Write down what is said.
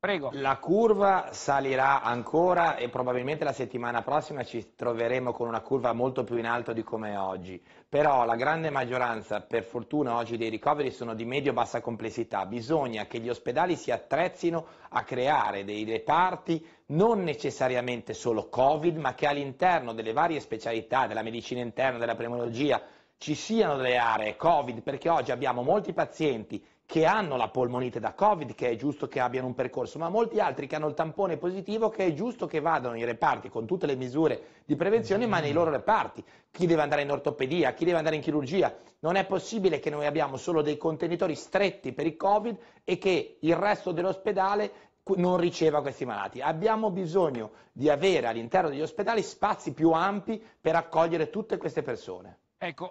Prego. La curva salirà ancora e probabilmente la settimana prossima ci troveremo con una curva molto più in alto di come è oggi. Però la grande maggioranza, per fortuna, oggi dei ricoveri sono di medio-bassa complessità. Bisogna che gli ospedali si attrezzino a creare dei reparti non necessariamente solo Covid, ma che all'interno delle varie specialità della medicina interna, della pneumologia, ci siano delle aree Covid, perché oggi abbiamo molti pazienti che hanno la polmonite da Covid, che è giusto che abbiano un percorso, ma molti altri che hanno il tampone positivo, che è giusto che vadano in reparti con tutte le misure di prevenzione, ma nei loro reparti. Chi deve andare in ortopedia, chi deve andare in chirurgia. Non è possibile che noi abbiamo solo dei contenitori stretti per il Covid e che il resto dell'ospedale non riceva questi malati. Abbiamo bisogno di avere all'interno degli ospedali spazi più ampi per accogliere tutte queste persone. Ecco,